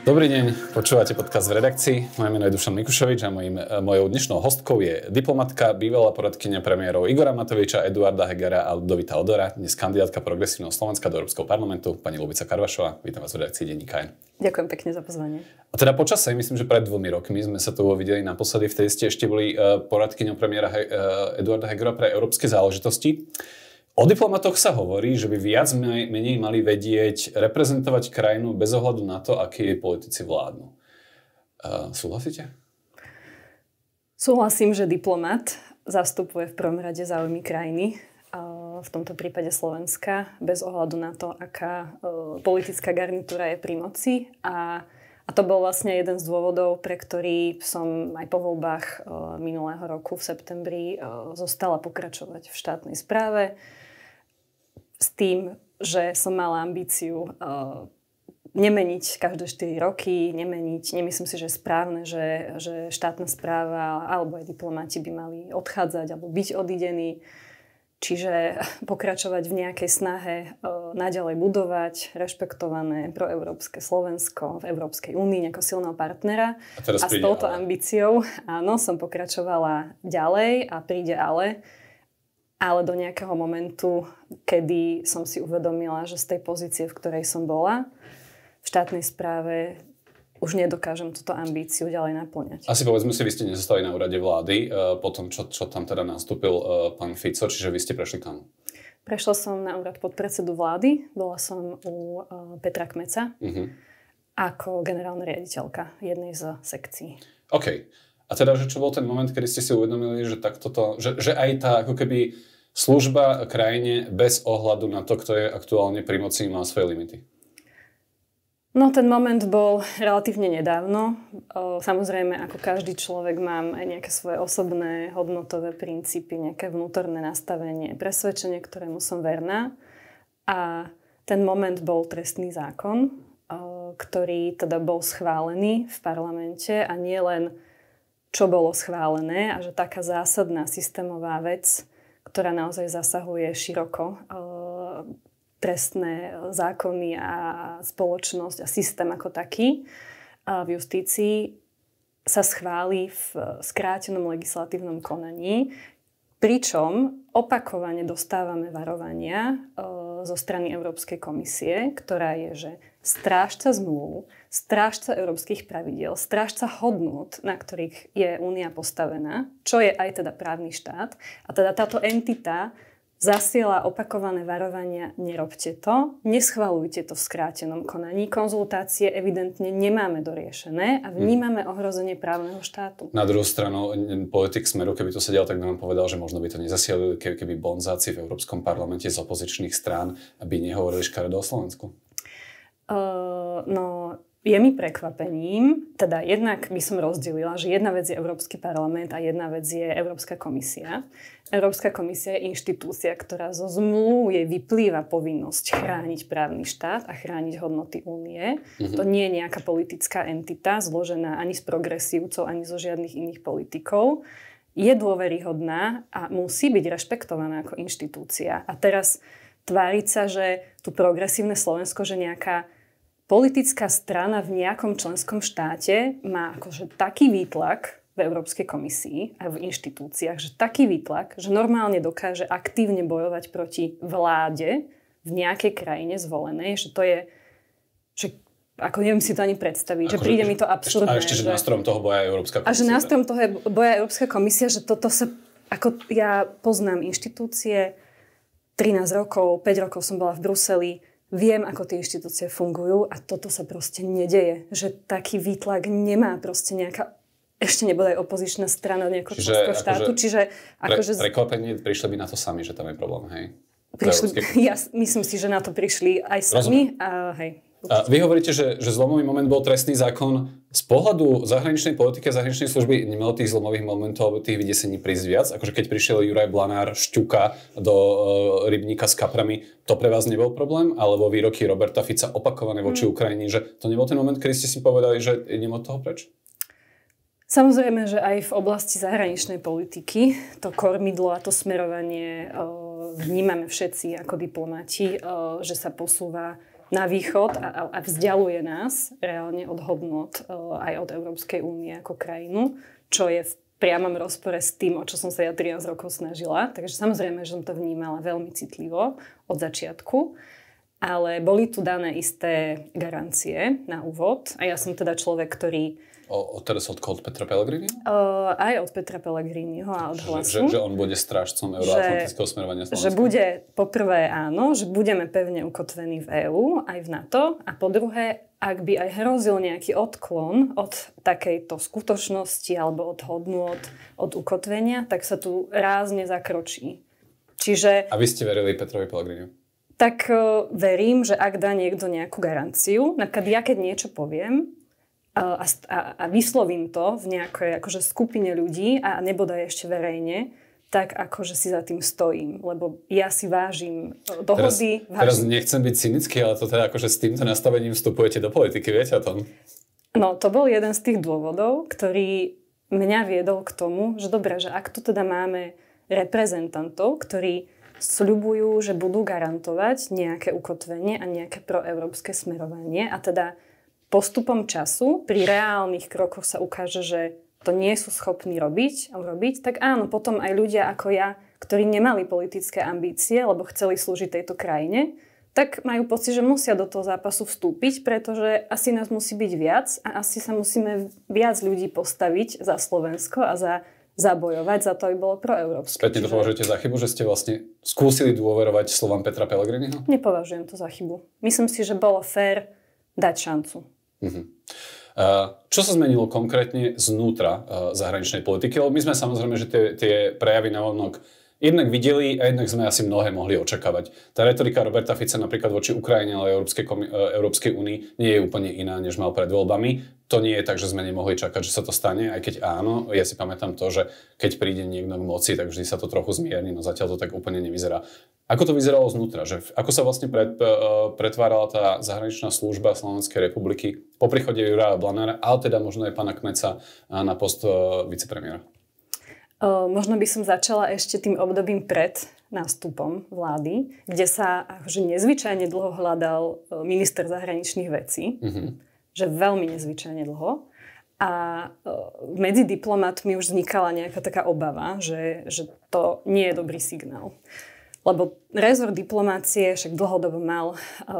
Dobrý deň, počúvate podcast v redakcii. Moje meno je Dušan Mikušovič a mojim, e, mojou dnešnou hostkou je diplomatka, bývalá poradkynia premiérov Igora Matoviča, Eduarda Hegera a Ludovita Odora, dnes kandidátka progresívneho Slovenska do Európskeho parlamentu, pani Lubica Karvašová. Vítam vás v redakcii Denníka Ďakujem pekne za pozvanie. A teda počasie, myslím, že pred dvomi rokmi sme sa tu videli naposledy, vtedy ste ešte boli e, poradkyňou premiéra He- e, Eduarda Hegera pre európske záležitosti. O diplomatoch sa hovorí, že by viac menej mali vedieť reprezentovať krajinu bez ohľadu na to, aký jej politici vládnu. Eh, súhlasíte? Súhlasím, že diplomat zastupuje v prvom rade záujmy krajiny, v tomto prípade Slovenska, bez ohľadu na to, aká eh, politická garnitúra je pri moci. A, a to bol vlastne jeden z dôvodov, pre ktorý som aj po voľbách eh, minulého roku v septembri zostala pokračovať v štátnej správe s tým, že som mala ambíciu uh, nemeniť každé 4 roky, nemeniť, nemyslím si, že je správne, že, že štátna správa alebo aj diplomati by mali odchádzať alebo byť odidení. Čiže pokračovať v nejakej snahe uh, naďalej budovať rešpektované proeurópske Slovensko v Európskej únii ako silného partnera. A, a s touto ale. ambíciou, áno, som pokračovala ďalej a príde ale ale do nejakého momentu, kedy som si uvedomila, že z tej pozície, v ktorej som bola, v štátnej správe už nedokážem túto ambíciu ďalej naplňať. Asi povedzme si, vy ste nezostali na úrade vlády e, po tom, čo, čo tam teda nastúpil e, pán Fico, čiže vy ste prešli kam? Prešla som na úrad podpredsedu vlády, bola som u e, Petra Kmeca uh-huh. ako generálna riaditeľka jednej z sekcií. OK. A teda, že čo bol ten moment, kedy ste si uvedomili, že, takto to, že, že aj tá ako keby Služba krajine bez ohľadu na to, kto je aktuálne pri moci, má svoje limity. No ten moment bol relatívne nedávno. Samozrejme, ako každý človek mám aj nejaké svoje osobné hodnotové princípy, nejaké vnútorné nastavenie, presvedčenie, ktorému som verná. A ten moment bol trestný zákon, ktorý teda bol schválený v parlamente a nie len čo bolo schválené a že taká zásadná systémová vec ktorá naozaj zasahuje široko eh, trestné zákony a spoločnosť a systém ako taký v justícii sa schváli v skrátenom legislatívnom konaní, pričom opakovane dostávame varovania eh, zo strany Európskej komisie, ktorá je, že strážca zmluv, strážca európskych pravidiel, strážca hodnot, na ktorých je únia postavená, čo je aj teda právny štát. A teda táto entita zasiela opakované varovania, nerobte to, neschvalujte to v skrátenom konaní. Konzultácie evidentne nemáme doriešené a vnímame ohrozenie právneho štátu. Na druhú stranu, politik Smeru, keby to sedel, tak by nám povedal, že možno by to nezasielili, keby bonzáci v Európskom parlamente z opozičných strán aby nehovorili škaredo o Slovensku. Uh, no, je mi prekvapením, teda jednak by som rozdelila, že jedna vec je Európsky parlament a jedna vec je Európska komisia. Európska komisia je inštitúcia, ktorá zo zmluv jej vyplýva povinnosť chrániť právny štát a chrániť hodnoty únie. Mm-hmm. To nie je nejaká politická entita zložená ani z progresívcov, ani zo žiadnych iných politikov. Je dôveryhodná a musí byť rešpektovaná ako inštitúcia. A teraz tváriť sa, že tu progresívne Slovensko, že nejaká politická strana v nejakom členskom štáte má akože taký výtlak v Európskej komisii a v inštitúciách, že taký výtlak, že normálne dokáže aktívne bojovať proti vláde v nejakej krajine zvolenej, že to je, že ako neviem si to ani predstaviť, ako, že príde že, mi to absurdné. A ešte, že, že nástrojom toho boja Európska komisia. A že nástrojom toho boja Európska komisia, že toto sa, ako ja poznám inštitúcie, 13 rokov, 5 rokov som bola v Bruseli, Viem, ako tie inštitúcie fungujú a toto sa proste nedeje. Že taký výtlak nemá proste nejaká ešte nebola aj opozičná strana nejakého členského akože štátu. Akože, čiže akože... Pre, prekvapenie prišli by na to sami, že tam je problém, hej? Prišli, ja myslím si, že na to prišli aj sami. Rozumiem. A, hej. A vy hovoríte, že, že zlomový moment bol trestný zákon. Z pohľadu zahraničnej politiky a zahraničnej služby nemalo tých zlomových momentov alebo tých vydesení prísť viac. Akože keď prišiel Juraj Blanár, Šťuka do e, rybníka s kaprami, to pre vás nebol problém? Alebo výroky Roberta Fica opakované voči mm. Ukrajine, že to nebol ten moment, kedy ste si povedali, že idem od toho preč? Samozrejme, že aj v oblasti zahraničnej politiky to kormidlo a to smerovanie e, vnímame všetci ako diplomati, e, že sa posúva na východ a, a vzdialuje nás reálne od hodnot e, aj od Európskej únie ako krajinu, čo je v priamom rozpore s tým, o čo som sa ja 13 rokov snažila. Takže samozrejme, že som to vnímala veľmi citlivo od začiatku. Ale boli tu dané isté garancie na úvod. A ja som teda človek, ktorý O, o, teraz od Od Petra Pellegrini? O, aj od Petra Pellegriniho a od hlasu. Že, že, že on bude strážcom euroatlantického smerovania Slovenska? Že bude, poprvé áno, že budeme pevne ukotvení v EÚ, aj v NATO. A po druhé, ak by aj hrozil nejaký odklon od takejto skutočnosti alebo od hodnot, od ukotvenia, tak sa tu rázne zakročí. Čiže... A vy ste verili Petrovi Pellegriniu? Tak verím, že ak dá niekto nejakú garanciu, napríklad ja keď niečo poviem, a, a, a vyslovím to v nejakej akože skupine ľudí a nebodaj ešte verejne, tak akože si za tým stojím, lebo ja si vážim e, dohody. Teraz, vážim... teraz nechcem byť cynický, ale to teda akože s týmto nastavením vstupujete do politiky, viete o tom? No, to bol jeden z tých dôvodov, ktorý mňa viedol k tomu, že dobre, že ak tu teda máme reprezentantov, ktorí sľubujú, že budú garantovať nejaké ukotvenie a nejaké proeurópske smerovanie a teda postupom času pri reálnych krokoch sa ukáže, že to nie sú schopní robiť, a urobiť, tak áno, potom aj ľudia ako ja, ktorí nemali politické ambície, lebo chceli slúžiť tejto krajine, tak majú pocit, že musia do toho zápasu vstúpiť, pretože asi nás musí byť viac a asi sa musíme viac ľudí postaviť za Slovensko a za zabojovať za to, aby bolo proeurópske. Spätne to považujete za chybu, že ste vlastne skúsili dôverovať slovám Petra Pellegriniho? Nepovažujem to za chybu. Myslím si, že bolo fér dať šancu. Mm-hmm. Čo sa zmenilo konkrétne znútra e, zahraničnej politiky? Lebo my sme samozrejme, že tie, tie prejavy na onok jednak videli a jednak sme asi mnohé mohli očakávať. Tá retorika Roberta Fica napríklad voči Ukrajine, ale Európskej, komi- e, Európskej únii nie je úplne iná, než mal pred voľbami. To nie je tak, že sme nemohli čakať, že sa to stane, aj keď áno, ja si pamätám to, že keď príde niekto k moci, tak vždy sa to trochu zmierni, no zatiaľ to tak úplne nevyzerá. Ako to vyzeralo znútra? Že ako sa vlastne pred, eh, pretvárala tá zahraničná služba Slovenskej republiky po príchode Jura Blanára, ale teda možno aj pána Kmeca eh, na post eh, vicepremiéra? Možno by som začala ešte tým obdobím pred nástupom vlády, kde sa akože nezvyčajne dlho hľadal minister zahraničných vecí. Uh-huh. Že veľmi nezvyčajne dlho. A medzi diplomatmi už vznikala nejaká taká obava, že, že to nie je dobrý signál. Uh, lebo rezor diplomácie však dlhodobo mal e,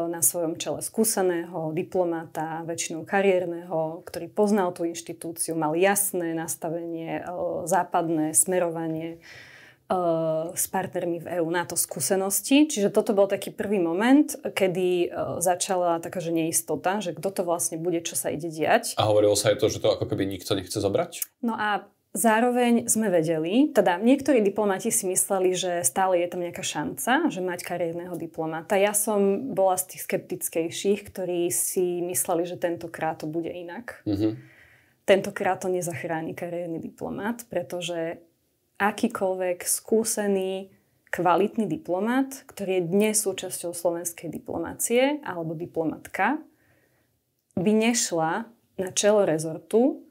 na svojom čele skúseného diplomáta, väčšinou kariérneho, ktorý poznal tú inštitúciu, mal jasné nastavenie, e, západné smerovanie e, s partnermi v EÚ na to skúsenosti. Čiže toto bol taký prvý moment, kedy začala taká že neistota, že kto to vlastne bude, čo sa ide diať. A hovorilo sa aj to, že to ako keby nikto nechce zobrať? No a Zároveň sme vedeli, teda niektorí diplomati si mysleli, že stále je tam nejaká šanca, že mať kariérneho diplomata. Ja som bola z tých skeptickejších, ktorí si mysleli, že tentokrát to bude inak. Mm-hmm. Tentokrát to nezachráni kariérny diplomat, pretože akýkoľvek skúsený, kvalitný diplomat, ktorý je dnes súčasťou slovenskej diplomácie alebo diplomatka, by nešla na čelo rezortu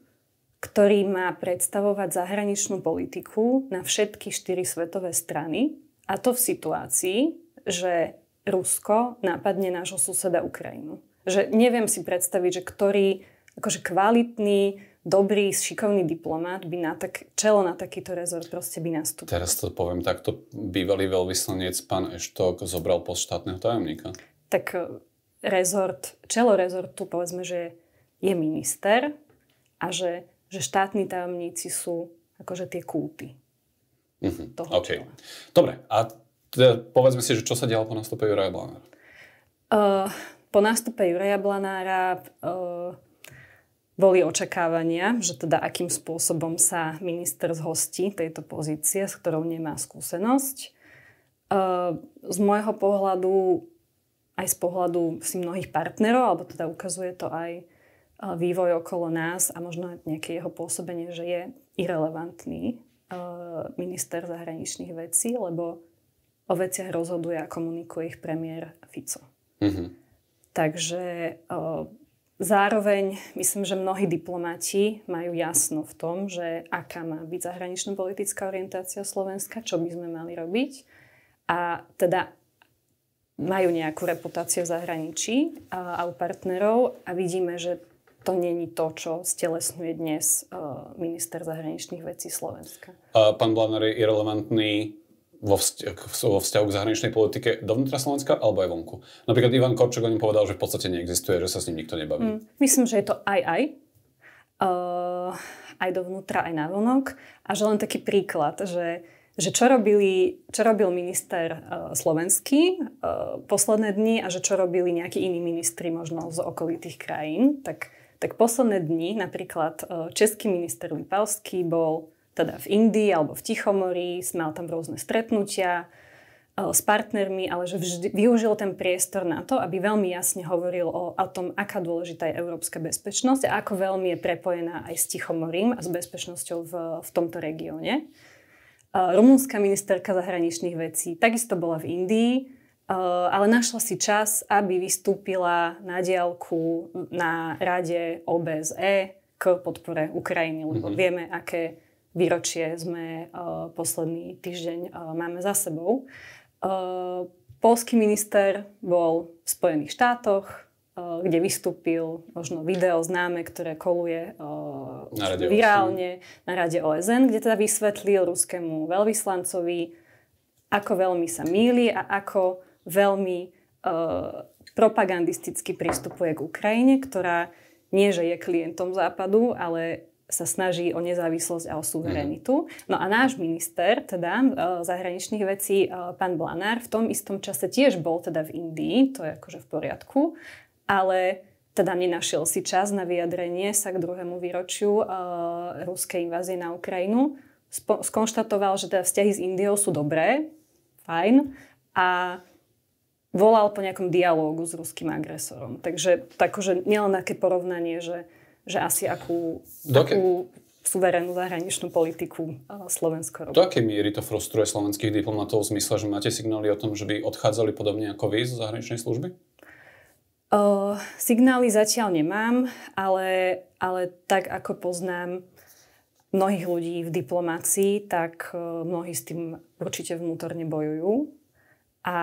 ktorý má predstavovať zahraničnú politiku na všetky štyri svetové strany, a to v situácii, že Rusko napadne nášho suseda Ukrajinu. Že neviem si predstaviť, že ktorý akože kvalitný, dobrý, šikovný diplomát by na tak, čelo na takýto rezort proste by nastúpil. Teraz to poviem takto, bývalý veľvyslanec pán Eštok zobral post štátneho tajomníka. Tak e, rezort, čelo rezortu povedzme, že je minister a že že štátni tajomníci sú akože tie kúty. Mm-hmm. Toho okay. Dobre, a teda povedzme si, že čo sa dialo po nástupe Juraja Blanára? Uh, po nástupe Juraja Blanára uh, boli očakávania, že teda akým spôsobom sa minister zhostí tejto pozície, s ktorou nemá skúsenosť. Uh, z môjho pohľadu, aj z pohľadu si mnohých partnerov, alebo teda ukazuje to aj uh, vývoj okolo nás a možno nejaké jeho pôsobenie, že je irrelevantný minister zahraničných vecí, lebo o veciach rozhoduje a komunikuje ich premiér Fico. Mm-hmm. Takže zároveň myslím, že mnohí diplomati majú jasno v tom, že aká má byť zahraničná politická orientácia Slovenska, čo by sme mali robiť. A teda majú nejakú reputáciu v zahraničí a, a u partnerov a vidíme, že to není to, čo stelesňuje dnes e, minister zahraničných vecí Slovenska. A pán Blanár je irrelevantný vo, vzťa- vo vzťahu k zahraničnej politike dovnútra Slovenska alebo aj vonku. Napríklad Ivan Korčok o ňom povedal, že v podstate neexistuje, že sa s ním nikto nebaví. Mm, myslím, že je to aj aj. Uh, aj dovnútra, aj vonok. A že len taký príklad, že že čo, robili, čo robil minister uh, slovenský uh, posledné dni a že čo robili nejakí iní ministri možno z okolitých krajín, tak tak posledné dni napríklad e, český minister Lipavský bol teda v Indii alebo v Tichomorí, mal tam rôzne stretnutia e, s partnermi, ale že vždy využil ten priestor na to, aby veľmi jasne hovoril o, o tom, aká dôležitá je európska bezpečnosť a ako veľmi je prepojená aj s Tichomorím a s bezpečnosťou v, v tomto regióne. E, rumunská ministerka zahraničných vecí takisto bola v Indii, ale našla si čas, aby vystúpila na diálku na rade OBSE k podpore Ukrajiny, lebo mm-hmm. vieme, aké výročie sme uh, posledný týždeň uh, máme za sebou. Uh, Polský minister bol v Spojených štátoch, uh, kde vystúpil možno video známe, ktoré koluje uh, na rade e. virálne OSN. na rade OSN, kde teda vysvetlil ruskému veľvyslancovi, ako veľmi sa míli a ako veľmi uh, propagandisticky pristupuje k Ukrajine, ktorá nie, že je klientom Západu, ale sa snaží o nezávislosť a o suverenitu. Mhm. No a náš minister teda eh, zahraničných vecí, eh, pán Blanár, v tom istom čase tiež bol teda v Indii, to je akože v poriadku, ale teda nenašiel si čas na vyjadrenie sa k druhému výročiu ruskej invázie na Ukrajinu. Spo- skonštatoval, že teda vzťahy s Indiou sú dobré, fajn, a volal po nejakom dialógu s ruským agresorom. Takže takože nielen také porovnanie, že, že asi akú, Doke. akú suverénnu zahraničnú politiku e, Slovensko robí. Do akej miery to frustruje slovenských diplomatov v zmysle, že máte signály o tom, že by odchádzali podobne ako vy zo zahraničnej služby? O, signály zatiaľ nemám, ale, ale tak ako poznám mnohých ľudí v diplomácii, tak e, mnohí s tým určite vnútorne bojujú. A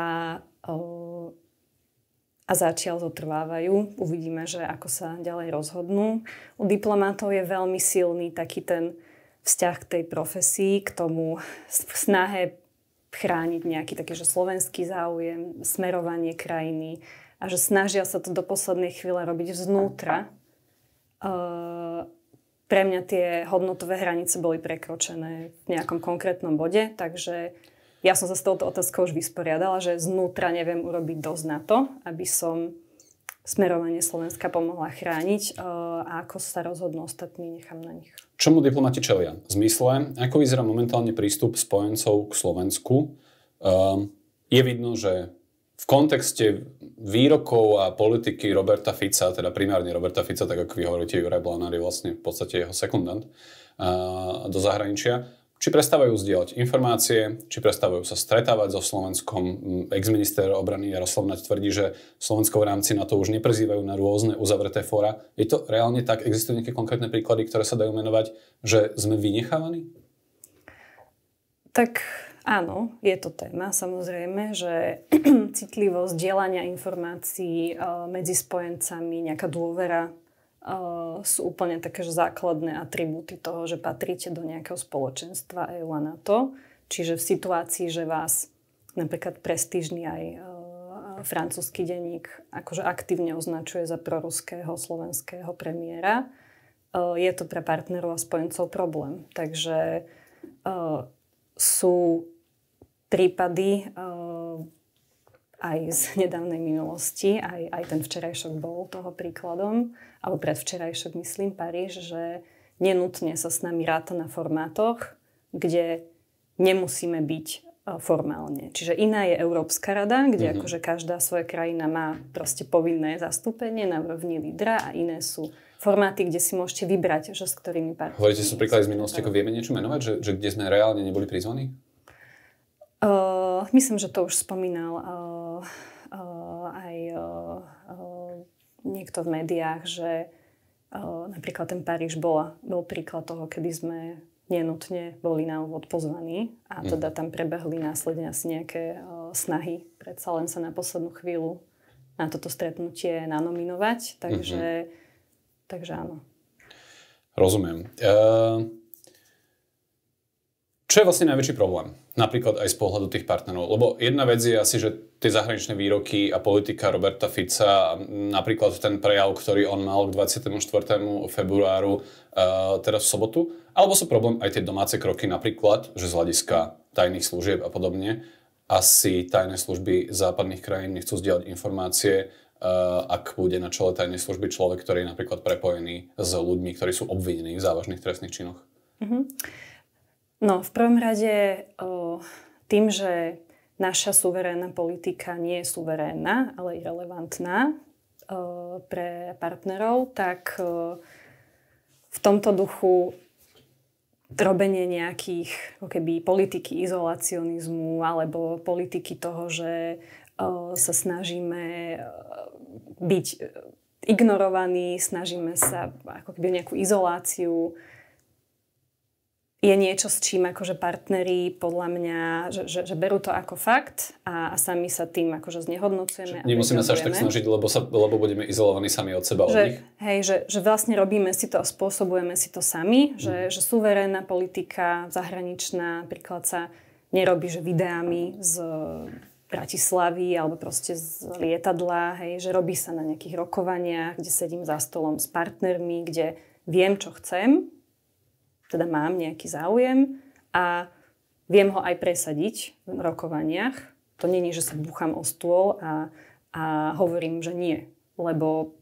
a zatiaľ zotrvávajú. Uvidíme, že ako sa ďalej rozhodnú. U diplomátov je veľmi silný taký ten vzťah k tej profesii, k tomu snahe chrániť nejaký taký, že slovenský záujem, smerovanie krajiny a že snažia sa to do poslednej chvíle robiť vznútra. E, pre mňa tie hodnotové hranice boli prekročené v nejakom konkrétnom bode, takže ja som sa s touto otázkou už vysporiadala, že znútra neviem urobiť dosť na to, aby som smerovanie Slovenska pomohla chrániť eh, a ako sa rozhodnú ostatní, nechám na nich. Čomu diplomati čelia? V zmysle, ako vyzerá momentálne prístup spojencov k Slovensku? Um, je vidno, že v kontexte výrokov a politiky Roberta Fica, teda primárne Roberta Fica, tak ako vy hovoríte, Juraj Blanár je vlastne v podstate jeho sekundant uh, eh, do zahraničia, či prestávajú zdieľať informácie, či prestávajú sa stretávať so Slovenskom. Mm, ex-minister obrany Jaroslav Naď tvrdí, že Slovensko v rámci NATO už neprezývajú na rôzne uzavreté fóra. Je to reálne tak? Existujú nejaké konkrétne príklady, ktoré sa dajú menovať, že sme vynechávaní? Tak áno, je to téma samozrejme, že citlivosť dielania informácií eh, medzi spojencami, nejaká dôvera sú úplne také že základné atribúty toho, že patríte do nejakého spoločenstva EU a NATO. Čiže v situácii, že vás napríklad prestížny aj francúzsky denník akože aktívne označuje za proruského slovenského premiéra, je to pre partnerov a spojencov problém. Takže sú prípady aj z nedávnej minulosti, aj, aj ten včerajšok bol toho príkladom, alebo predvčerajšok myslím Paríž, že nenutne sa s nami ráta na formátoch, kde nemusíme byť e, formálne. Čiže iná je Európska rada, kde mm-hmm. akože každá svoja krajina má proste povinné zastúpenie na úrovni lídra a iné sú formáty, kde si môžete vybrať, že s ktorými partnermi. Hovoríte sú príklady z minulosti, ako vieme niečo menovať, že, že kde sme reálne neboli prizvaní? Uh, myslím, že to už spomínal uh, Eh, aj eh, eh, niekto v médiách, že napríklad ten Paríž bola, bol príklad toho, kedy sme nenutne boli na úvod pozvaní a mhm. teda tam prebehli následne asi nejaké snahy predsa len sa na poslednú chvíľu na toto stretnutie nanominovať, takže, mm-hmm. takže áno. Rozumiem. Čo je vlastne najväčší problém napríklad aj z pohľadu tých partnerov. Lebo jedna vec je asi, že tie zahraničné výroky a politika Roberta Fica, napríklad ten prejav, ktorý on mal k 24. februáru, uh, eh, teraz v sobotu, alebo sú problém aj tie domáce kroky, napríklad, že z hľadiska tajných služieb a podobne, asi tajné služby západných krajín nechcú zdieľať informácie, uh, ak bude na čele tajnej služby človek, ktorý je napríklad prepojený s ľuďmi, ktorí sú obvinení v závažných trestných činoch. Mm-hmm. No, v prvom rade o, tým, že naša suverénna politika nie je suverénna, ale je relevantná o, pre partnerov, tak o, v tomto duchu robenie nejakých keby, politiky izolacionizmu alebo politiky toho, že o, sa snažíme byť ignorovaní, snažíme sa ako keby nejakú izoláciu je niečo, s čím akože partneri podľa mňa, že, že, že berú to ako fakt a, a sami sa tým akože znehodnocujeme. Že nemusíme sa až tak snažiť, lebo, sa, lebo budeme izolovaní sami od seba. Že, od nich. Hej, že, že vlastne robíme si to a spôsobujeme si to sami, mm. že, mhm. že suverénna politika zahraničná príklad sa nerobí, že videami z Bratislavy alebo proste z lietadla, hej, že robí sa na nejakých rokovaniach, kde sedím za stolom s partnermi, kde viem, čo chcem teda mám nejaký záujem a viem ho aj presadiť v rokovaniach. To není, že sa buchám o stôl a, a hovorím, že nie. Lebo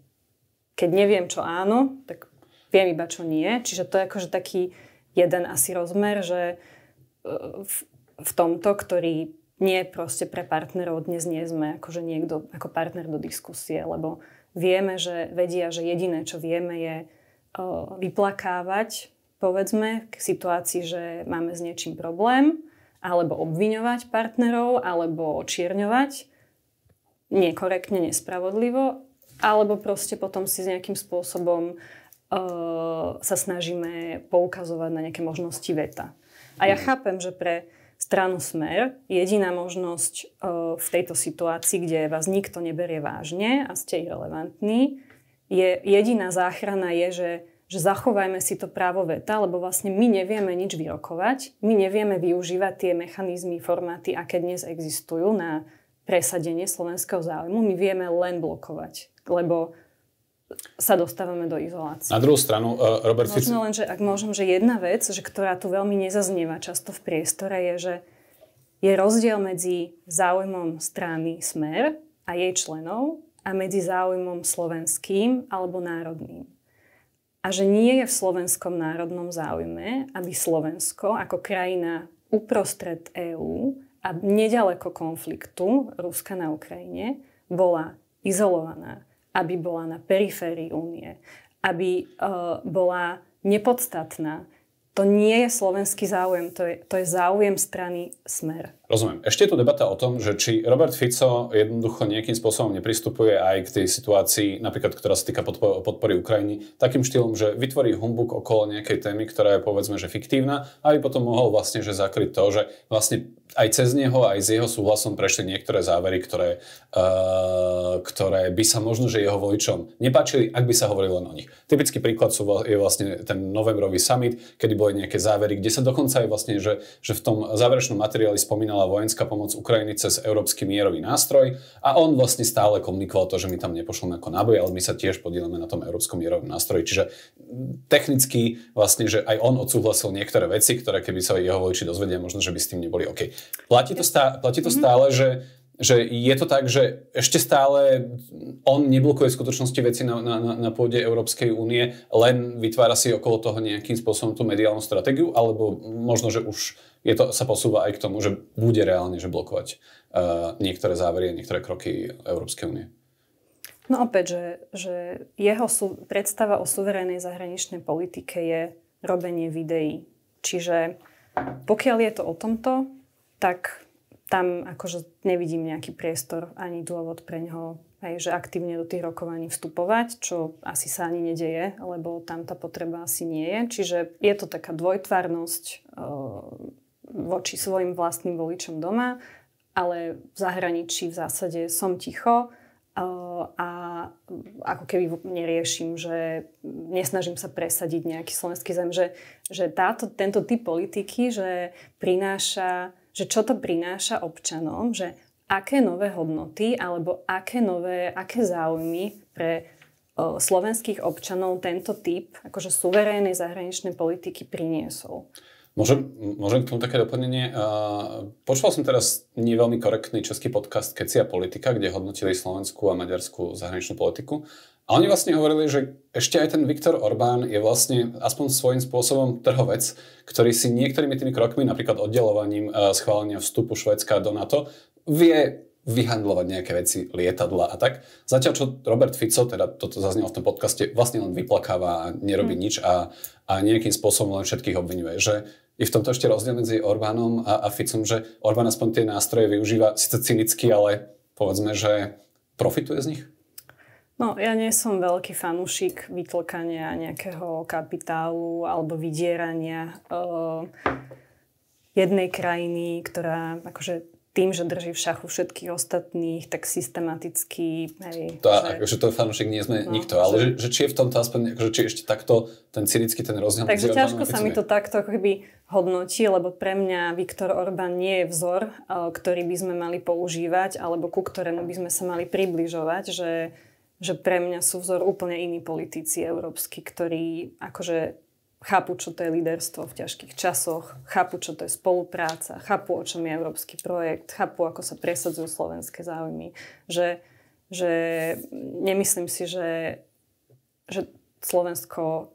keď neviem, čo áno, tak viem iba, čo nie. Čiže to je akože taký jeden asi rozmer, že e, v, v tomto, ktorý nie proste pre partnerov dnes nie sme akože niekto ako partner do diskusie, lebo vieme, že vedia, že jediné, čo vieme, je e, vyplakávať povedzme, k situácii, že máme s niečím problém, alebo obviňovať partnerov, alebo očierňovať nekorektne, nespravodlivo, alebo proste potom si s nejakým spôsobom e, sa snažíme poukazovať na nejaké možnosti veta. A ja mhm. chápem, že pre stranu Smer jediná možnosť e, v tejto situácii, kde vás nikto neberie vážne a ste irrelevantní, je jediná záchrana je, že že zachovajme si to právo veta, lebo vlastne my nevieme nič vyrokovať, my nevieme využívať tie mechanizmy, formáty, aké dnes existujú na presadenie slovenského záujmu, my vieme len blokovať, lebo sa dostávame do izolácie. Na druhú stranu, uh, Robert Možno len, že ak môžem, že jedna vec, že ktorá tu veľmi nezaznieva často v priestore, je, že je rozdiel medzi záujmom strany Smer a jej členov a medzi záujmom slovenským alebo národným a že nie je v slovenskom národnom záujme, aby Slovensko ako krajina uprostred EÚ a nedaleko konfliktu Ruska na Ukrajine bola izolovaná, aby bola na periférii únie, aby uh, bola nepodstatná, to nie je slovenský záujem, to je, to je záujem strany Smer. Rozumiem. Ešte je tu debata o tom, že či Robert Fico jednoducho nejakým spôsobom nepristupuje aj k tej situácii, napríklad ktorá sa týka podpory Ukrajiny, takým štýlom, že vytvorí humbuk okolo nejakej témy, ktorá je povedzme, že fiktívna, aby potom mohol vlastne že zakryť to, že vlastne aj cez neho, aj s jeho súhlasom prešli niektoré závery, ktoré, uh, ktoré by sa možno, že jeho voličom nepáčili, ak by sa hovorilo len o nich. Typický príklad sú, je vlastne ten novembrový summit, kedy boli nejaké závery, kde sa dokonca aj vlastne, že, že v tom záverečnom materiáli spomínala vojenská pomoc Ukrajiny cez európsky mierový nástroj a on vlastne stále komunikoval to, že my tam nepošlo ako náboj, ale my sa tiež podielame na tom európskom mierovom nástroji. Čiže technicky vlastne, že aj on odsúhlasil niektoré veci, ktoré keby sa jeho voliči dozvedia, možno, že by s tým neboli OK. Platí to, stále, platí to mhm. stále, že že je to tak, že ešte stále on neblokuje v skutočnosti veci na, na, na pôde Európskej únie, len vytvára si okolo toho nejakým spôsobom tú mediálnu stratégiu, alebo možno, že už je to, sa posúva aj k tomu, že bude reálne že blokovať uh, niektoré závery a niektoré kroky Európskej únie. No opäť, že, že jeho sú, predstava o suverénej zahraničnej politike je robenie videí. Čiže pokiaľ je to o tomto, tak tam akože nevidím nejaký priestor ani dôvod pre neho, aj že aktívne do tých rokovaní vstupovať, čo asi sa ani nedeje, lebo tam tá potreba asi nie je. Čiže je to taká dvojtvárnosť eh, voči svojim vlastným voličom doma, ale v zahraničí v zásade som ticho eh, a ako keby neriešim, že nesnažím sa presadiť nejaký slovenský zem, že, že táto, tento typ politiky, že prináša že čo to prináša občanom, že aké nové hodnoty alebo aké nové, aké záujmy pre o, slovenských občanov tento typ akože suverénnej zahraničnej politiky priniesol. Môžem, môžem k tomu také doplnenie. Počúval som teraz nie veľmi korektný český podcast Kecia politika, kde hodnotili slovenskú a maďarskú zahraničnú politiku. A oni vlastne hovorili, že ešte aj ten Viktor Orbán je vlastne aspoň svojím spôsobom trhovec, ktorý si niektorými tými krokmi, napríklad oddelovaním eh, schválenia vstupu Švedska do NATO, vie vyhandlovať nejaké veci, lietadla a tak. Zatiaľ, čo Robert Fico, teda toto zaznelo v tom podcaste, vlastne len vyplakáva a nerobí mm. nič a, a nejakým spôsobom len všetkých obvinuje. Že je v tomto ešte rozdiel medzi Orbánom a, a Ficom, že Orbán aspoň tie nástroje využíva síce cynicky, ale povedzme, že profituje z nich? No, ja nie som veľký fanúšik vytlkania nejakého kapitálu alebo vydierania uh, jednej krajiny, ktorá akože tým, že drží v šachu všetkých ostatných, tak systematicky... Hej, to, že, akože to fanúšik nie sme no, nikto, ale že, že či je v tomto aspoň, akože či ešte takto ten cynický ten rozdiel... Takže ťažko sa mi to takto ako keby hodnotí, lebo pre mňa Viktor Orbán nie je vzor, eh, ktorý by sme mali používať alebo ku ktorému by sme sa mali približovať, že že pre mňa sú vzor úplne iní politici európsky, ktorí akože chápu, čo to je líderstvo v ťažkých časoch, chápu, čo to je spolupráca, chápu, o čom je európsky projekt, chápu, ako sa presadzujú slovenské záujmy. Že, že nemyslím si, že, že Slovensko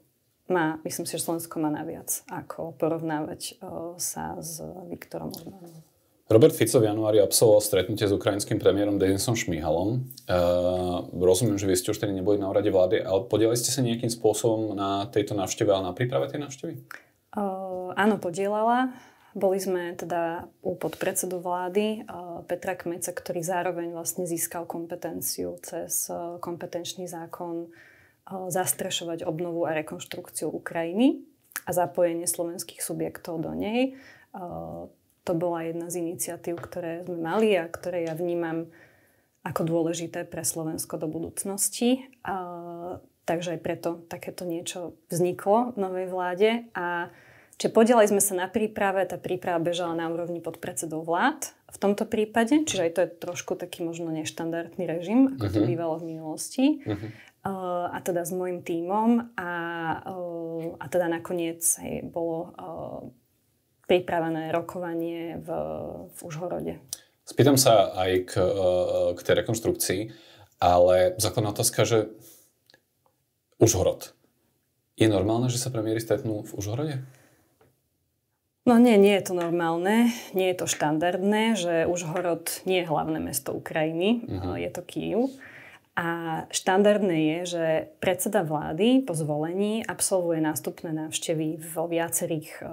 má, myslím si, že Slovensko má naviac, ako porovnávať sa s Viktorom Orbánom. Robert Fico v januári absolvoval stretnutie s ukrajinským premiérom Denisom Šmíhalom. Uh, rozumiem, že vy ste už tedy neboli na úrade vlády, ale podielali ste sa nejakým spôsobom na tejto návšteve a na príprave tej návštevy? Uh, áno, podielala. Boli sme teda u podpredsedu vlády Petra Kmeca, ktorý zároveň vlastne získal kompetenciu cez kompetenčný zákon zastrešovať obnovu a rekonštrukciu Ukrajiny a zapojenie slovenských subjektov do nej to bola jedna z iniciatív, ktoré sme mali a ktoré ja vnímam ako dôležité pre Slovensko do budúcnosti. A, takže aj preto takéto niečo vzniklo v novej vláde. A čiže podielali sme sa na príprave, tá príprava bežala na úrovni podpredsedov vlád v tomto prípade, čiže aj to je trošku taký možno neštandardný režim, ako uh-huh. to mhm. bývalo v minulosti. Uh-huh. Uh, a teda s môjim tímom a, uh, a teda nakoniec hej, bolo uh, pripravené rokovanie v, v Užhorode. Spýtam sa aj k, e, k tej rekonstrukcii, ale základná otázka, že Užhorod. Je normálne, že sa premiéry stretnú v Užhorode? No nie, nie je to normálne, nie je to štandardné, že Užhorod nie je hlavné mesto Ukrajiny, uh-huh. je to Kýv. A štandardné je, že predseda vlády po zvolení absolvuje nástupné návštevy vo viacerých e,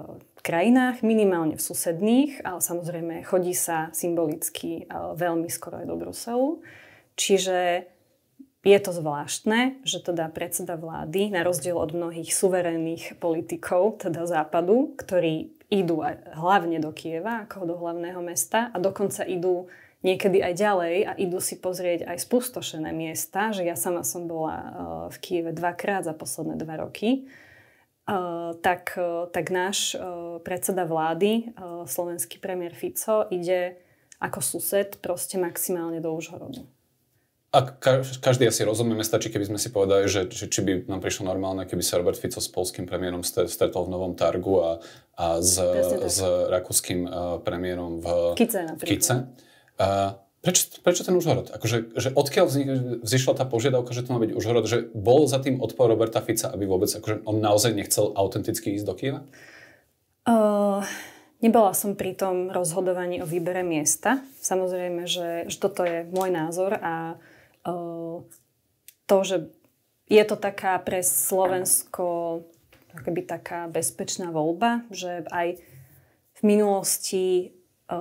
krajinách, minimálne v susedných, ale samozrejme chodí sa symbolicky e, veľmi skoro aj do Bruselu. Čiže je to zvláštne, že teda predseda vlády, na rozdiel od mnohých suverénnych politikov, teda západu, ktorí idú aj hlavne do Kieva ako do hlavného mesta a dokonca idú niekedy aj ďalej a idú si pozrieť aj spustošené miesta, že ja sama som bola e, v Kieve dvakrát za posledné dva roky tak, tak náš predseda vlády, slovenský premiér Fico, ide ako sused proste maximálne do Užhorodu. A každý asi rozumieme, stačí, keby sme si povedali, že, že či by nám prišlo normálne, keby sa Robert Fico s polským premiérom stretol v Novom Targu a, a s, s rakúským premiérom v Kice. V Kice. Uh, Prečo, prečo ten Užhorod? Akože, že odkiaľ vzýšla tá požiadavka, že to má byť Užhorod? Že bol za tým odpor Roberta Fica, aby vôbec, akože on naozaj nechcel autenticky ísť do Kieva? Uh, nebola som pri tom rozhodovaní o výbere miesta. Samozrejme, že, že toto je môj názor a uh, to, že je to taká pre Slovensko taká bezpečná voľba, že aj v minulosti Eh,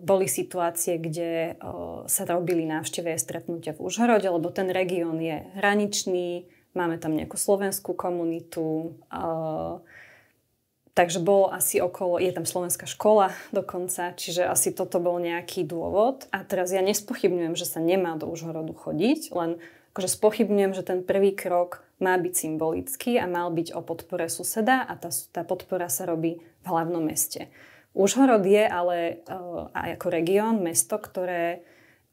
boli situácie, kde eh, sa robili návštevy a stretnutia v Užhorode, lebo ten región je hraničný, máme tam nejakú slovenskú komunitu, eh, takže bolo asi okolo, je tam slovenská škola dokonca, čiže asi toto bol nejaký dôvod. A teraz ja nespochybňujem, že sa nemá do Užhorodu chodiť, len akože spochybňujem, že ten prvý krok má byť symbolický a mal byť o podpore suseda a tá, tá podpora sa robí v hlavnom meste. Užhorod je ale uh, eh, aj ako región, mesto, ktoré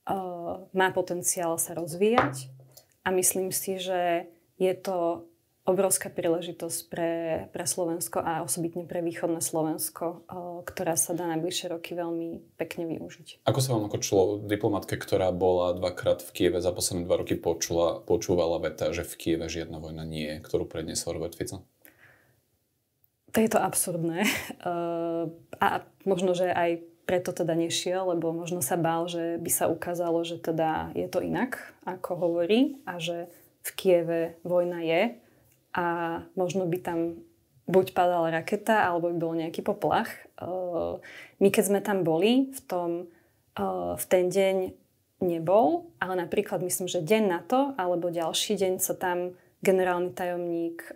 uh, má potenciál sa rozvíjať a myslím si, že je to obrovská príležitosť pre, pre Slovensko a osobitne pre východné Slovensko, uh, ktorá sa dá najbližšie roky veľmi pekne využiť. Ako sa vám ako člo, diplomatke, ktorá bola dvakrát v Kieve za posledné dva roky počula, počúvala veta, že v Kieve žiadna vojna nie je, ktorú predniesol Robert Fico? To je to absurdné. Eh, a možno, že aj preto teda nešiel, lebo možno sa bál, že by sa ukázalo, že teda je to inak, ako hovorí a že v Kieve vojna je a možno by tam buď padala raketa, alebo by bol nejaký poplach. Eh, my keď sme tam boli, v, tom, eh, v ten deň nebol, ale napríklad myslím, že deň na to, alebo ďalší deň sa tam generálny tajomník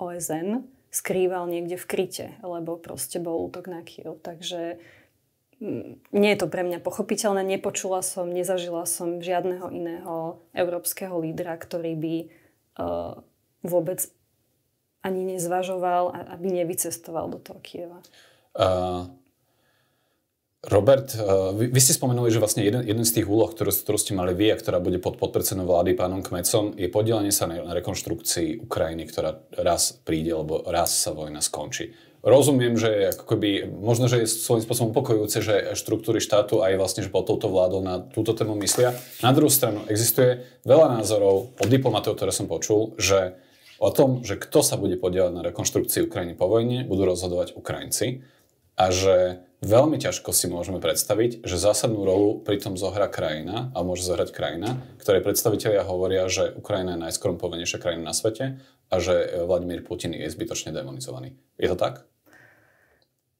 OSN skrýval niekde v kryte, lebo proste bol útok na Kiev. Takže mm, nie je to pre mňa pochopiteľné. Nepočula som, nezažila som žiadneho iného európskeho lídra, ktorý by uh, vôbec ani nezvažoval, aby nevycestoval do toho Kieva. Uh, Robert, eh, vy, vy ste spomenuli, že vlastne jeden, jeden z tých úloh, ktorú, ktorú ste mali vy a ktorá bude pod podpredsedom vlády pánom Kmecom, je podielanie sa na, na rekonštrukcii Ukrajiny, ktorá raz príde, lebo raz sa vojna skončí. Rozumiem, že akoby, možno, že je svojím spôsobom upokojujúce, že štruktúry štátu aj vlastne, že pod touto vládou na túto tému myslia. Na druhú stranu existuje veľa názorov od diplomatov, ktoré som počul, že o tom, že kto sa bude podielať na rekonštrukcii Ukrajiny po vojne, budú rozhodovať Ukrajinci a že Veľmi ťažko si môžeme predstaviť, že zásadnú rolu pritom zohra krajina, a môže zohrať krajina, ktorej predstavitelia hovoria, že Ukrajina je najskorumpovanejšia krajina na svete a že e, Vladimír Putin je zbytočne demonizovaný. Je to tak?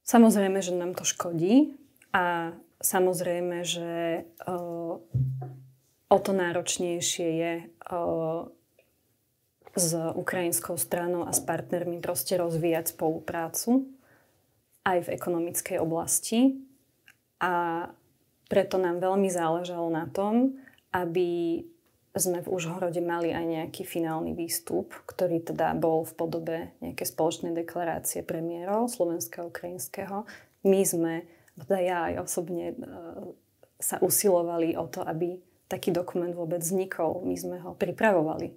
Samozrejme, že nám to škodí a samozrejme, že o, e, o to náročnejšie je o, e, s ukrajinskou stranou a s partnermi proste rozvíjať spoluprácu aj v ekonomickej oblasti a preto nám veľmi záležalo na tom, aby sme v Užhorode mali aj nejaký finálny výstup, ktorý teda bol v podobe nejaké spoločnej deklarácie premiérov slovenského, ukrajinského. My sme, teda ja aj osobne, e, sa usilovali o to, aby taký dokument vôbec vznikol. My sme ho pripravovali e,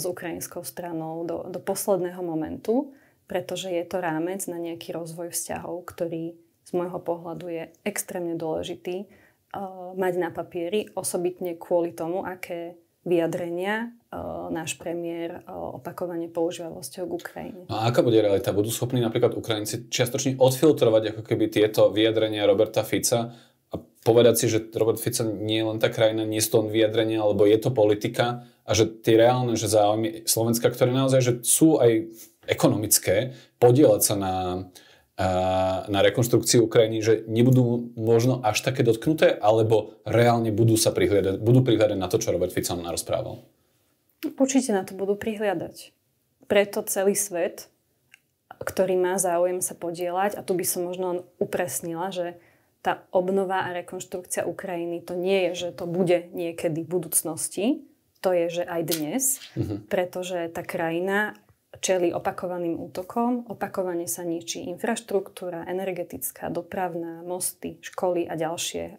s ukrajinskou stranou do, do posledného momentu pretože je to rámec na nejaký rozvoj vzťahov, ktorý z môjho pohľadu je extrémne dôležitý uh, mať na papieri, osobitne kvôli tomu, aké vyjadrenia uh, náš premiér uh, opakovane používa vo vzťahu k Ukrajine. No a aká bude realita? Budú schopní napríklad Ukrajinci čiastočne odfiltrovať ako keby tieto vyjadrenia Roberta Fica a povedať si, že Robert fica nie je len tá krajina, nie sú to len vyjadrenia, alebo je to politika a že tie reálne že záujmy Slovenska, ktoré naozaj že sú aj ekonomické podielať sa na, na rekonstrukcii Ukrajiny, že nebudú možno až také dotknuté, alebo reálne budú sa prihliadať, budú prihliadať na to, čo Robert Fico nám narozprával? Určite na to budú prihliadať. Preto celý svet, ktorý má záujem sa podielať, a tu by som možno upresnila, že tá obnova a rekonštrukcia Ukrajiny to nie je, že to bude niekedy v budúcnosti, to je, že aj dnes, mhm. pretože tá krajina čeli opakovaným útokom, opakovane sa ničí infraštruktúra, energetická, dopravná, mosty, školy a ďalšie eh,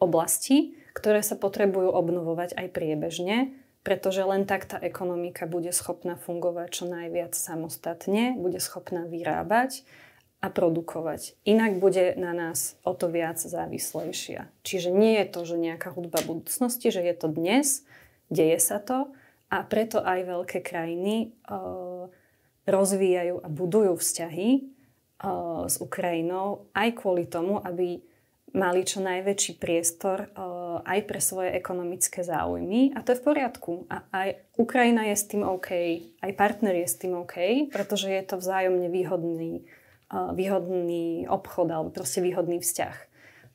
oblasti, ktoré sa potrebujú obnovovať aj priebežne, pretože len tak tá ekonomika bude schopná fungovať čo najviac samostatne, bude schopná vyrábať a produkovať. Inak bude na nás o to viac závislejšia. Čiže nie je to, že nejaká hudba budúcnosti, že je to dnes, deje sa to a preto aj veľké krajiny uh, rozvíjajú a budujú vzťahy eh, s Ukrajinou aj kvôli tomu, aby mali čo najväčší priestor eh, aj pre svoje ekonomické záujmy a to je v poriadku. A aj Ukrajina je s tým OK, aj partner je s tým OK, pretože je to vzájomne výhodný, eh, výhodný obchod alebo proste výhodný vzťah.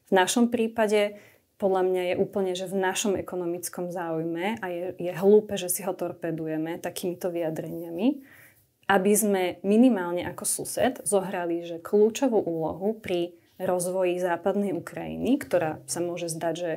V našom prípade podľa mňa je úplne, že v našom ekonomickom záujme a je, je hlúpe, že si ho torpedujeme takýmito vyjadreniami aby sme minimálne ako sused zohrali že kľúčovú úlohu pri rozvoji západnej Ukrajiny, ktorá sa môže zdať, že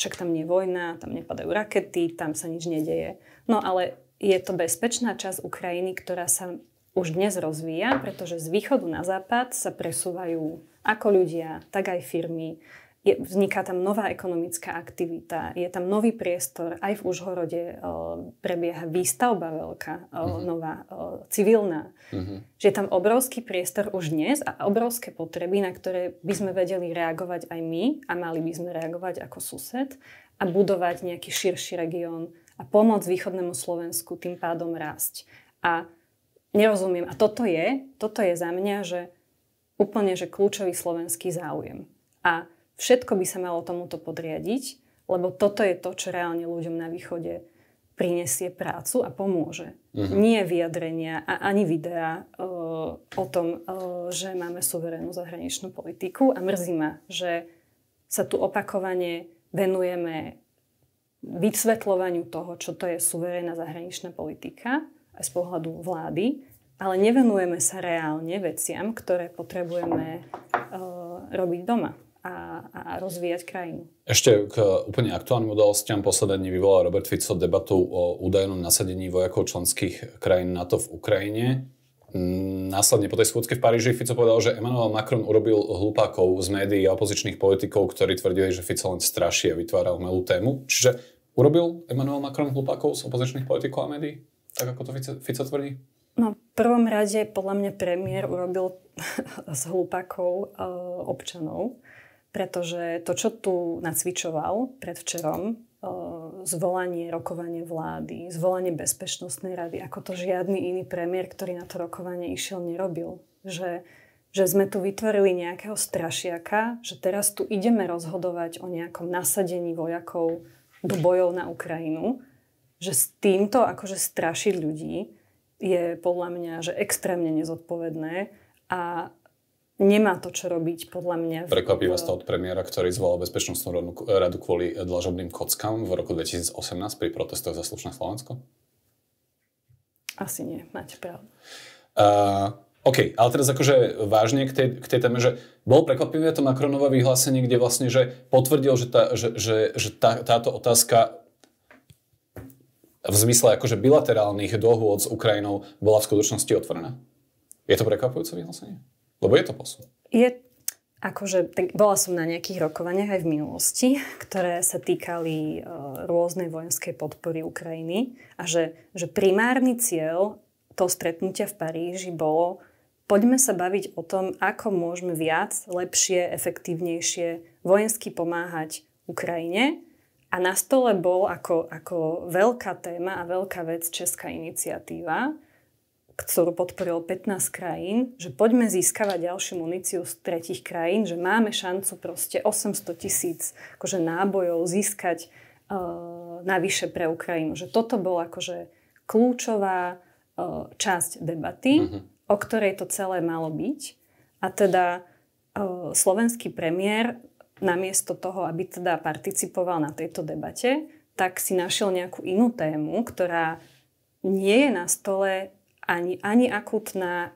však tam nie je vojna, tam nepadajú rakety, tam sa nič nedeje. No ale je to bezpečná časť Ukrajiny, ktorá sa už dnes rozvíja, pretože z východu na západ sa presúvajú ako ľudia, tak aj firmy, je, vzniká tam nová ekonomická aktivita, je tam nový priestor, aj v Užhorode o, eh, prebieha výstavba veľká, o, uh-huh. Eh, mhm. nová, o, eh, civilná. Uh-huh. Že je tam obrovský priestor už dnes a obrovské potreby, na ktoré by sme vedeli reagovať aj my a mali by sme reagovať ako sused a budovať nejaký širší región a pomôcť východnému Slovensku tým pádom rásť. A nerozumiem, a toto je, toto je za mňa, že úplne, že kľúčový slovenský záujem. A Všetko by sa malo tomuto podriadiť, lebo toto je to, čo reálne ľuďom na východe prinesie prácu a pomôže. Uh-huh. Nie vyjadrenia a ani videá uh, e, o tom, uh, že máme suverénnu zahraničnú politiku a mrzí ma, že sa tu opakovane venujeme vysvetľovaniu toho, čo to je suverénna zahraničná politika aj z pohľadu vlády, ale nevenujeme sa reálne veciam, ktoré potrebujeme uh, robiť doma a, a rozvíjať krajinu. Ešte k e, úplne aktuálnym udalostiam. Posledné dni vyvolal Robert Fico debatu o údajnom nasadení vojakov členských krajín NATO v Ukrajine. Mm, následne po tej schôdzke v Paríži Fico povedal, že Emmanuel Macron urobil hlupákov z médií a opozičných politikov, ktorí tvrdili, že Fico len straší a vytvára umelú tému. Čiže urobil Emmanuel Macron hlupákov z opozičných politikov a médií? Tak ako to Fico, Fico tvrdí? No, v prvom rade podľa mňa premiér urobil z hlupákov e, občanov. Pretože to, čo tu nacvičoval predvčerom, eh, zvolanie rokovanie vlády, zvolanie bezpečnostnej rady, ako to žiadny iný premiér, ktorý na to rokovanie išiel, nerobil. Že, že sme tu vytvorili nejakého strašiaka, že teraz tu ideme rozhodovať o nejakom nasadení vojakov do bojov na Ukrajinu, že s týmto akože strašiť ľudí je podľa mňa že extrémne nezodpovedné a nemá to, čo robiť, podľa mňa. Prekvapí vás to od premiéra, ktorý zvolal Bezpečnostnú radu kvôli eh, dlažobným kockám v roku 2018 pri protestoch za slušné Slovensko? Asi nie, máte pravdu. Uh, OK, ale teraz akože vážne k tej, k tej téme, že bol prekvapivé to Macronové vyhlásenie, kde vlastne, že potvrdil, že, tá, že, že, že tá, táto otázka v zmysle akože bilaterálnych dohôd s Ukrajinou bola v skutočnosti otvorená. Je to prekvapujúce vyhlásenie? Lebo je to posun. Je Akože, tak bola som na nejakých rokovaniach aj v minulosti, ktoré sa týkali e, rôznej vojenskej podpory Ukrajiny a že, že primárny cieľ toho stretnutia v Paríži bolo poďme sa baviť o tom, ako môžeme viac, lepšie, efektívnejšie vojensky pomáhať Ukrajine. A na stole bol ako, ako veľká téma a veľká vec Česká iniciatíva, ktorú podporilo 15 krajín, že poďme získavať ďalšiu muníciu z tretich krajín, že máme šancu proste 800 tisíc akože nábojov získať e, navyše pre Ukrajinu. Že toto bola akože kľúčová e, časť debaty, mm-hmm. o ktorej to celé malo byť. A teda e, slovenský premiér namiesto toho, aby teda participoval na tejto debate, tak si našiel nejakú inú tému, ktorá nie je na stole ani, ani akutná.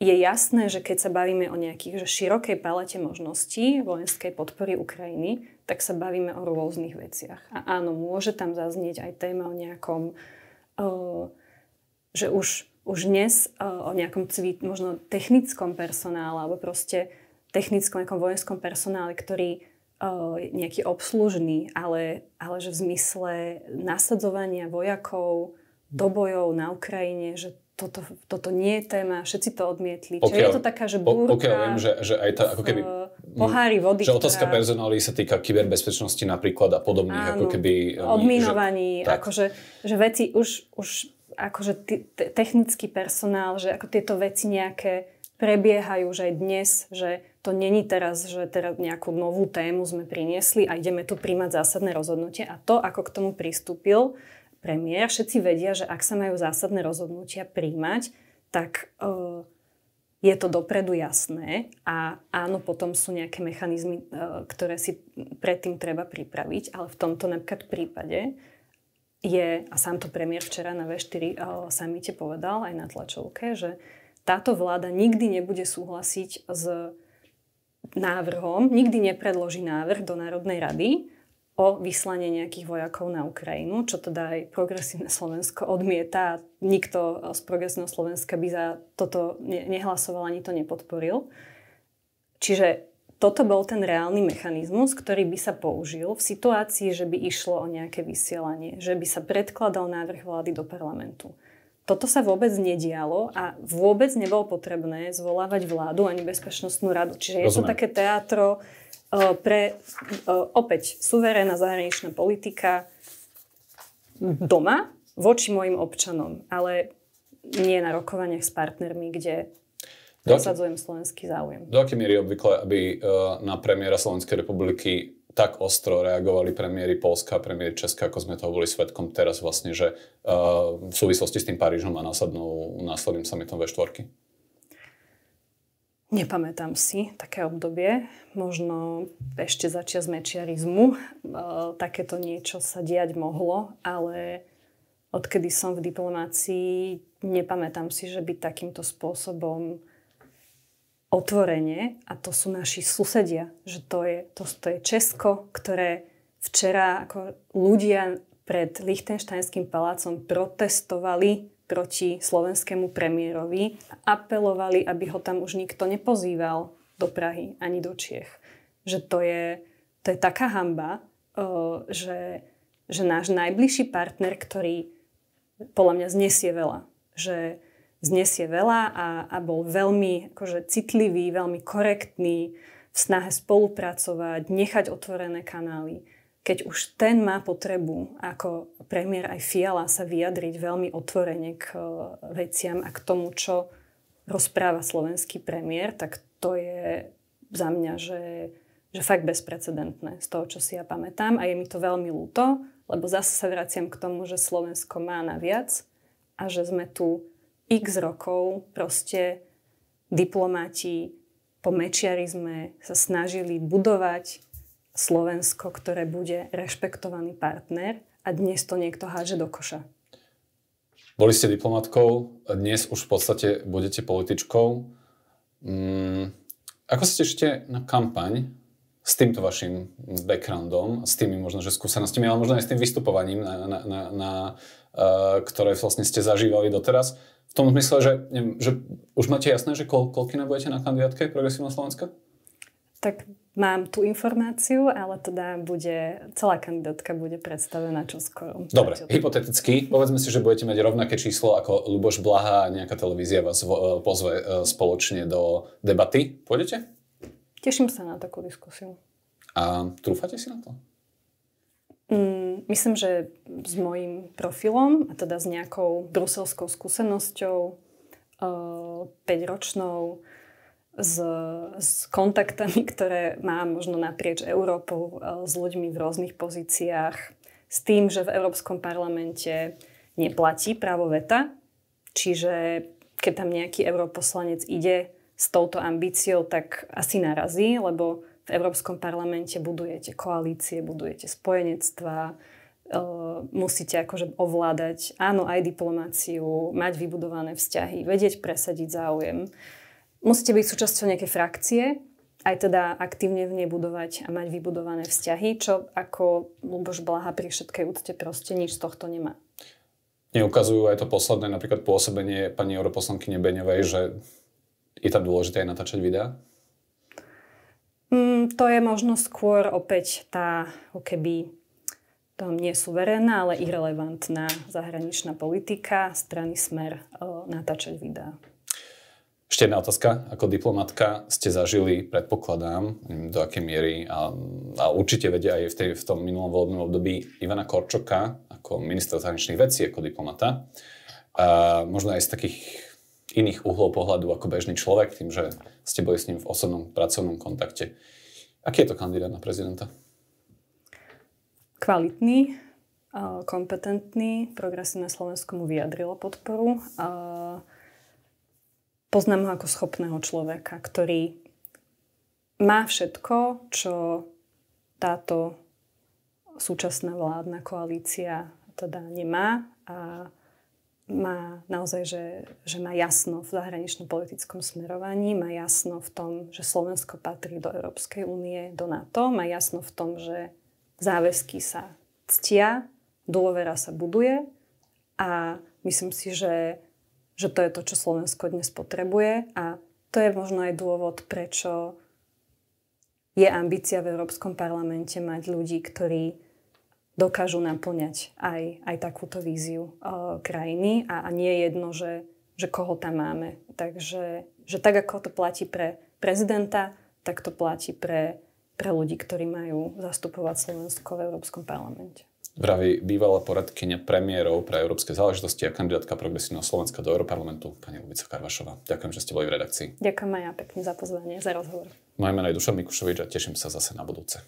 Je jasné, že keď sa bavíme o nejakých že širokej palete možností vojenskej podpory Ukrajiny, tak sa bavíme o rôznych veciach. A áno, môže tam zaznieť aj téma o nejakom, že už, už dnes o nejakom cvít, možno technickom personále alebo proste technickom, nejakom vojenskom personále, ktorý nejaký obslužný, ale, ale že v zmysle nasadzovania vojakov do bojov na Ukrajine, že toto, toto nie je téma, všetci to odmietli. Okay, Čiže je to taká, že búrka... Okay, viem, že, že aj tá, ako keby... E, pohári vody, Že otázka ktorá... personály sa týka kyberbezpečnosti napríklad a podobných, áno, ako keby... Odminovaní, e, že, akože, že veci už, už akože t- t- technický personál, že ako tieto veci nejaké prebiehajú už aj dnes, že to není teraz, že teraz nejakú novú tému sme priniesli a ideme tu príjmať zásadné rozhodnutie. A to, ako k tomu pristúpil, premiér, všetci vedia, že ak sa majú zásadné rozhodnutia príjmať, tak e, je to dopredu jasné a áno, potom sú nejaké mechanizmy, e, ktoré si predtým treba pripraviť, ale v tomto napríklad prípade je, a sám to premiér včera na V4 e, samite povedal aj na tlačovke, že táto vláda nikdy nebude súhlasiť s návrhom, nikdy nepredloží návrh do Národnej rady, o vyslanie nejakých vojakov na Ukrajinu, čo teda aj progresívne Slovensko odmieta. Nikto z progresívneho Slovenska by za toto nehlasoval ani to nepodporil. Čiže toto bol ten reálny mechanizmus, ktorý by sa použil v situácii, že by išlo o nejaké vysielanie, že by sa predkladal návrh vlády do parlamentu. Toto sa vôbec nedialo a vôbec nebolo potrebné zvolávať vládu ani bezpečnostnú radu. Čiže Rozumiem. je to také teatro pre opäť suverénna zahraničná politika doma voči mojim občanom, ale nie na rokovaniach s partnermi, kde dosadzujem slovenský záujem. Do aké miery obvykle, aby e, na premiéra Slovenskej republiky tak ostro reagovali premiéry Polska a premiéry Česka, ako sme toho boli svetkom teraz vlastne, že e, v súvislosti s tým Parížom a následným samitom V4? Nepamätám si také obdobie, možno ešte začias mečiarizmu. E, takéto niečo sa diať mohlo, ale odkedy som v diplomácii, nepamätám si, že by takýmto spôsobom otvorene, a to sú naši susedia, že to je, to, to je Česko, ktoré včera ako ľudia pred Lichtensteinským palácom protestovali proti slovenskému premiérovi. Apelovali, aby ho tam už nikto nepozýval do Prahy ani do Čiech. Že to je, to je taká hamba, eh, že, že náš najbližší partner, ktorý podľa mňa znesie veľa, že znesie veľa a, a bol veľmi akože, citlivý, veľmi korektný v snahe spolupracovať, nechať otvorené kanály keď už ten má potrebu, ako premiér aj Fiala, sa vyjadriť veľmi otvorene k eh, veciam a k tomu, čo rozpráva slovenský premiér, tak to je za mňa, že, že fakt bezprecedentné z toho, čo si ja pamätám. A je mi to veľmi ľúto, lebo zase sa vraciam k tomu, že Slovensko má na viac a že sme tu x rokov proste diplomáti po mečiarizme sa snažili budovať Slovensko, ktoré bude rešpektovaný partner a dnes to niekto háže do koša. Boli ste diplomatkou, dnes už v podstate budete političkou. Mm, ako ste ešte na kampaň s týmto vašim backgroundom, s tými možno, že skúsenostiami, ale možno aj s tým vystupovaním, na, na, na, na, uh, ktoré vlastne ste zažívali doteraz. V tom zmysle, že, neviem, že už máte jasné, že kol, koľkina budete na kandidátke Progresívna Slovenska? Tak mám tú informáciu, ale teda bude, celá kandidátka bude predstavená čoskoro. Dobre, hypoteticky, povedzme si, že budete mať rovnaké číslo ako Luboš Blaha a nejaká televízia vás e, pozve e, spoločne do debaty. Pôjdete? Teším sa na takú diskusiu. A trúfate si na to? Mm, myslím, že s mojim profilom a teda s nejakou bruselskou skúsenosťou, 5-ročnou, e, s, s kontaktami, ktoré mám možno naprieč Európou, e, s ľuďmi v rôznych pozíciách, s tým, že v Európskom parlamente neplatí právo veta, čiže keď tam nejaký europoslanec ide s touto ambíciou, tak asi narazí, lebo v Európskom parlamente budujete koalície, budujete spojenectva, e, musíte akože ovládať áno aj diplomáciu, mať vybudované vzťahy, vedieť presadiť záujem. Musíte byť súčasťou nejakej frakcie, aj teda aktívne v nej budovať a mať vybudované vzťahy, čo ako Luboš Blaha pri všetkej úcte proste nič z tohto nemá. Neukazujú aj to posledné napríklad pôsobenie pani europoslanky Beňovej, že je tam dôležité aj natáčať videá? Mm, to je možno skôr opäť tá ako keby to nie suverénna, ale irrelevantná zahraničná politika strany Smer e, natáčať videá. Ešte jedna otázka. Ako diplomatka ste zažili, predpokladám, do akej miery, a, a určite vedia aj v, tej, v tom minulom volebnom období Ivana Korčoka, ako ministra zahraničných vecí, ako diplomata. A možno aj z takých iných uhlov pohľadu ako bežný človek, tým, že ste boli s ním v osobnom pracovnom kontakte. Aký je to kandidát na prezidenta? Kvalitný, kompetentný, progresívne Slovensko mu vyjadrilo podporu. A Poznám ho ako schopného človeka, ktorý má všetko, čo táto súčasná vládna koalícia teda nemá a má naozaj, že, že má jasno v zahraničnom politickom smerovaní, má jasno v tom, že Slovensko patrí do Európskej únie, do NATO, má jasno v tom, že záväzky sa ctia, dôvera sa buduje a myslím si, že že to je to, čo Slovensko dnes potrebuje a to je možno aj dôvod, prečo je ambícia v Európskom parlamente mať ľudí, ktorí dokážu naplňať aj, aj takúto víziu e, krajiny a, a nie je jedno, že, že koho tam máme. Takže že tak, ako to platí pre prezidenta, tak to platí pre, pre ľudí, ktorí majú zastupovať Slovensko v Európskom parlamente vraví bývalá poradkynia premiérov pre európske záležitosti a kandidátka progresívneho Slovenska do Európarlamentu, pani Lubica Karvašová. Ďakujem, že ste boli v redakcii. Ďakujem aj ja pekne za pozvanie, za rozhovor. Moje meno je Dušan Mikušovič a teším sa zase na budúce.